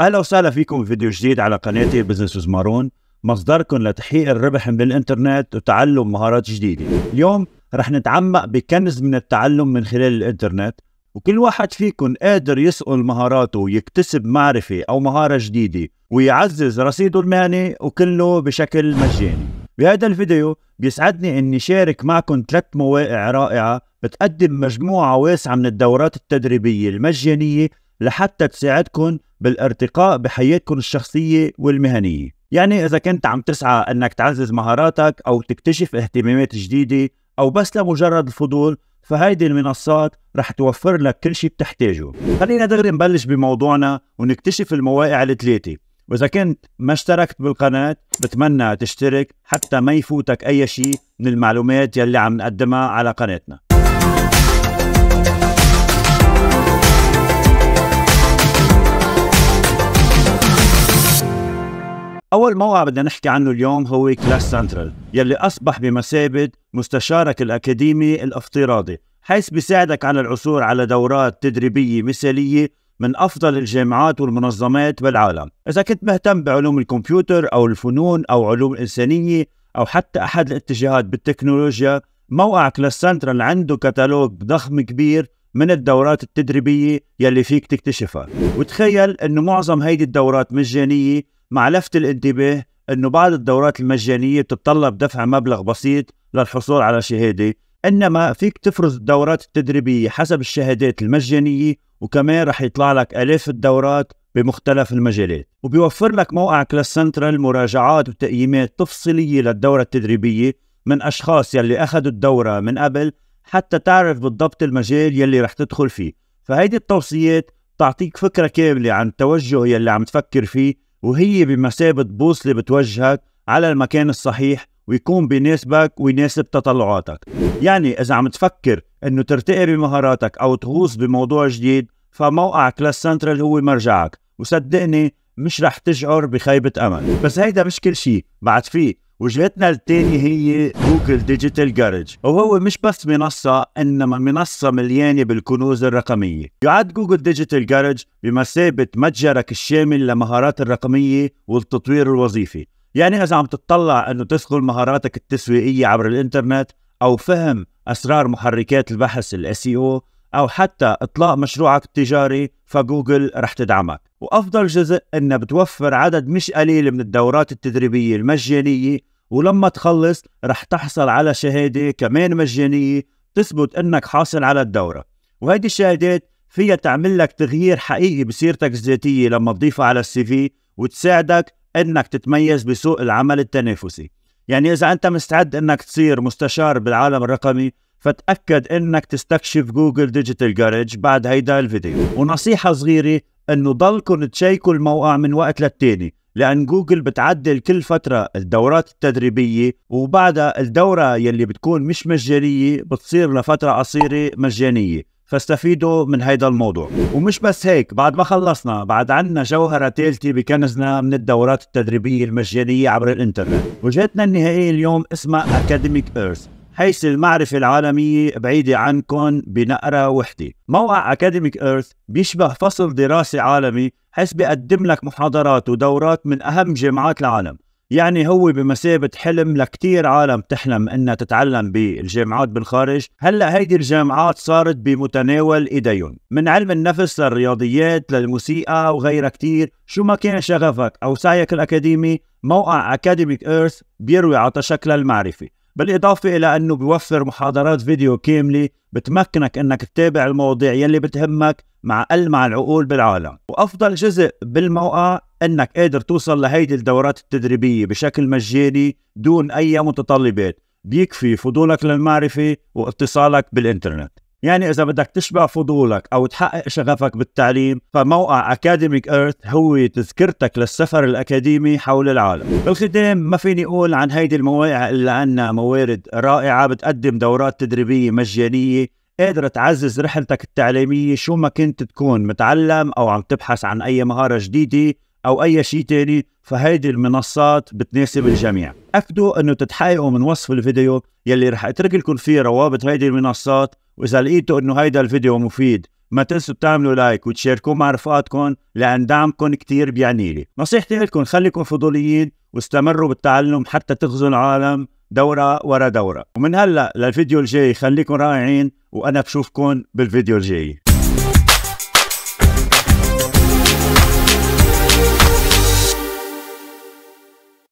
اهلا وسهلا فيكم بفيديو جديد على قناتي بزنس مارون مصدركم لتحقيق الربح من الانترنت وتعلم مهارات جديده اليوم رح نتعمق بكنز من التعلم من خلال الانترنت وكل واحد فيكم قادر يسقل مهاراته ويكتسب معرفة أو مهارة جديدة ويعزز رصيده المهني وكله بشكل مجاني بهذا الفيديو بيسعدني أني شارك معكم ثلاث مواقع رائعة بتقدم مجموعة واسعة من الدورات التدريبية المجانية لحتى تساعدكم بالارتقاء بحياتكم الشخصية والمهنية يعني إذا كنت عم تسعى أنك تعزز مهاراتك أو تكتشف اهتمامات جديدة أو بس لمجرد الفضول فهيدي المنصات رح توفر لك كل شيء بتحتاجه خلينا دغري نبلش بموضوعنا ونكتشف المواقع الثلاثة وإذا كنت ما اشتركت بالقناة بتمنى تشترك حتى ما يفوتك أي شيء من المعلومات يلي عم نقدمها على قناتنا أول موقع بدنا نحكي عنه اليوم هو كلاس سنترال يلي أصبح بمثابة مستشارك الأكاديمي الافتراضي حيث بيساعدك على العثور على دورات تدريبية مثالية من أفضل الجامعات والمنظمات بالعالم إذا كنت مهتم بعلوم الكمبيوتر أو الفنون أو علوم الإنسانية أو حتى أحد الاتجاهات بالتكنولوجيا موقع كلاس سنترال عنده كتالوج ضخم كبير من الدورات التدريبية يلي فيك تكتشفها وتخيل أنه معظم هيدي الدورات مجانية مع لفت الانتباه أنه بعض الدورات المجانية بتتطلب دفع مبلغ بسيط للحصول على شهادة إنما فيك تفرز الدورات التدريبية حسب الشهادات المجانية وكمان رح يطلع لك آلاف الدورات بمختلف المجالات وبيوفر لك موقع كلاس سنترال مراجعات وتقييمات تفصيلية للدورة التدريبية من أشخاص يلي أخذوا الدورة من قبل حتى تعرف بالضبط المجال يلي رح تدخل فيه فهيدي التوصيات تعطيك فكرة كاملة عن التوجه يلي عم تفكر فيه وهي بمثابة بوصلة بتوجهك على المكان الصحيح ويكون بيناسبك ويناسب تطلعاتك يعني إذا عم تفكر أنه ترتقي بمهاراتك أو تغوص بموضوع جديد فموقع كلاس سنترال هو مرجعك وصدقني مش رح تشعر بخيبة أمل بس هيدا مش كل شيء بعد فيه وجهتنا الثانية هي جوجل ديجيتال جارج وهو مش بس منصة إنما منصة مليانة بالكنوز الرقمية يعد جوجل ديجيتال جارج بمثابة متجرك الشامل للمهارات الرقمية والتطوير الوظيفي يعني إذا عم تتطلع إنه تدخل مهاراتك التسويقية عبر الإنترنت أو فهم أسرار محركات البحث ال SEO أو حتى إطلاق مشروعك التجاري فجوجل رح تدعمك وأفضل جزء أنها بتوفر عدد مش قليل من الدورات التدريبية المجانية ولما تخلص رح تحصل على شهادة كمان مجانية تثبت أنك حاصل على الدورة وهيدي الشهادات فيها تعمل لك تغيير حقيقي بسيرتك الذاتية لما تضيفها على السي في وتساعدك أنك تتميز بسوق العمل التنافسي يعني إذا أنت مستعد أنك تصير مستشار بالعالم الرقمي فتأكد انك تستكشف جوجل ديجيتال جارج بعد هيدا الفيديو ونصيحة صغيرة انه ضلكن تشيكوا الموقع من وقت للتاني لأن جوجل بتعدل كل فترة الدورات التدريبية وبعدها الدورة يلي بتكون مش مجانية بتصير لفترة قصيرة مجانية فاستفيدوا من هيدا الموضوع ومش بس هيك بعد ما خلصنا بعد عنا جوهرة ثالثة بكنزنا من الدورات التدريبية المجانية عبر الانترنت وجهتنا النهائية اليوم اسمها Academic Earth حيث المعرفة العالمية بعيدة عنكم بنقرة وحدة موقع أكاديميك إيرث بيشبه فصل دراسي عالمي حيث بيقدم لك محاضرات ودورات من أهم جامعات العالم يعني هو بمثابة حلم لكتير عالم تحلم انها تتعلم بالجامعات بالخارج هلا هيدي الجامعات صارت بمتناول ايديهم من علم النفس للرياضيات للموسيقى وغيرها كتير شو ما كان شغفك او سعيك الاكاديمي موقع اكاديميك ايرث بيروي على شكل المعرفه بالإضافة إلى أنه بيوفر محاضرات فيديو كاملة بتمكنك أنك تتابع المواضيع يلي بتهمك مع ألمع العقول بالعالم وأفضل جزء بالموقع أنك قادر توصل لهيدي الدورات التدريبية بشكل مجاني دون أي متطلبات بيكفي فضولك للمعرفة واتصالك بالإنترنت يعني إذا بدك تشبع فضولك أو تحقق شغفك بالتعليم فموقع أكاديميك إيرث هو تذكرتك للسفر الأكاديمي حول العالم بالختام ما فيني أقول عن هيدي المواقع إلا أنها موارد رائعة بتقدم دورات تدريبية مجانية قادرة تعزز رحلتك التعليمية شو ما كنت تكون متعلم أو عم تبحث عن أي مهارة جديدة او اي شيء تاني فهيدي المنصات بتناسب الجميع اكدوا انه تتحققوا من وصف الفيديو يلي رح اترك لكم فيه روابط هيدي المنصات واذا لقيتوا انه هيدا الفيديو مفيد ما تنسوا تعملوا لايك وتشاركوه مع رفقاتكم لان دعمكم كتير بيعني لي نصيحتي لكم خليكم فضوليين واستمروا بالتعلم حتى تغزوا العالم دورة ورا دورة ومن هلأ للفيديو الجاي خليكم رائعين وأنا بشوفكم بالفيديو الجاي